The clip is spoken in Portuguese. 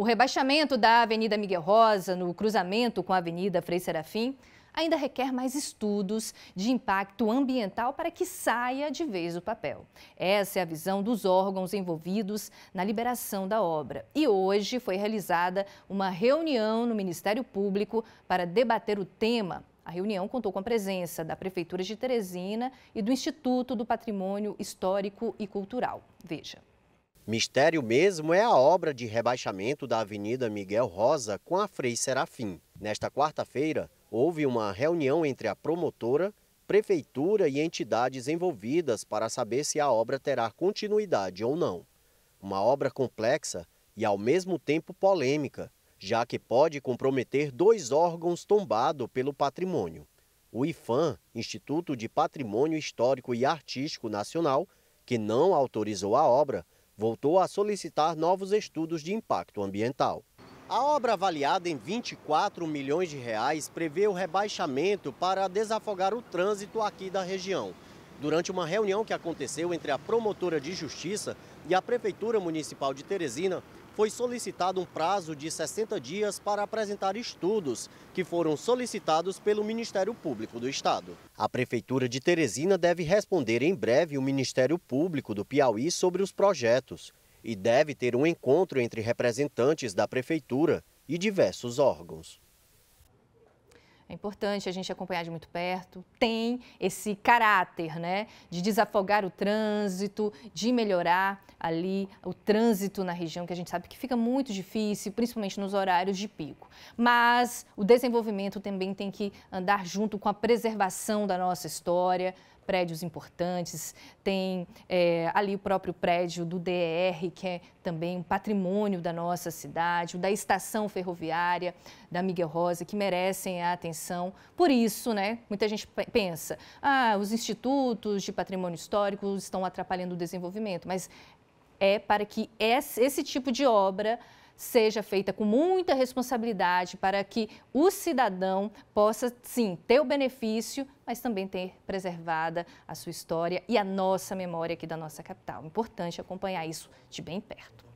O rebaixamento da Avenida Miguel Rosa, no cruzamento com a Avenida Frei Serafim, ainda requer mais estudos de impacto ambiental para que saia de vez do papel. Essa é a visão dos órgãos envolvidos na liberação da obra. E hoje foi realizada uma reunião no Ministério Público para debater o tema. A reunião contou com a presença da Prefeitura de Teresina e do Instituto do Patrimônio Histórico e Cultural. Veja. Mistério mesmo é a obra de rebaixamento da Avenida Miguel Rosa com a Frei Serafim. Nesta quarta-feira, houve uma reunião entre a promotora, prefeitura e entidades envolvidas para saber se a obra terá continuidade ou não. Uma obra complexa e ao mesmo tempo polêmica, já que pode comprometer dois órgãos tombados pelo patrimônio. O IFAM, Instituto de Patrimônio Histórico e Artístico Nacional, que não autorizou a obra, voltou a solicitar novos estudos de impacto ambiental. A obra avaliada em 24 milhões de reais prevê o rebaixamento para desafogar o trânsito aqui da região. Durante uma reunião que aconteceu entre a promotora de justiça e a Prefeitura Municipal de Teresina, foi solicitado um prazo de 60 dias para apresentar estudos que foram solicitados pelo Ministério Público do Estado. A Prefeitura de Teresina deve responder em breve o Ministério Público do Piauí sobre os projetos e deve ter um encontro entre representantes da Prefeitura e diversos órgãos. É importante a gente acompanhar de muito perto. Tem esse caráter, né, de desafogar o trânsito, de melhorar ali o trânsito na região que a gente sabe que fica muito difícil, principalmente nos horários de pico. Mas o desenvolvimento também tem que andar junto com a preservação da nossa história, prédios importantes, tem é, ali o próprio prédio do DR, que é também um patrimônio da nossa cidade, o da estação ferroviária da Miguel Rosa, que merecem a atenção. Por isso, né, muita gente pensa, ah, os institutos de patrimônio histórico estão atrapalhando o desenvolvimento, mas é para que esse, esse tipo de obra seja feita com muita responsabilidade para que o cidadão possa, sim, ter o benefício, mas também ter preservada a sua história e a nossa memória aqui da nossa capital. É importante acompanhar isso de bem perto.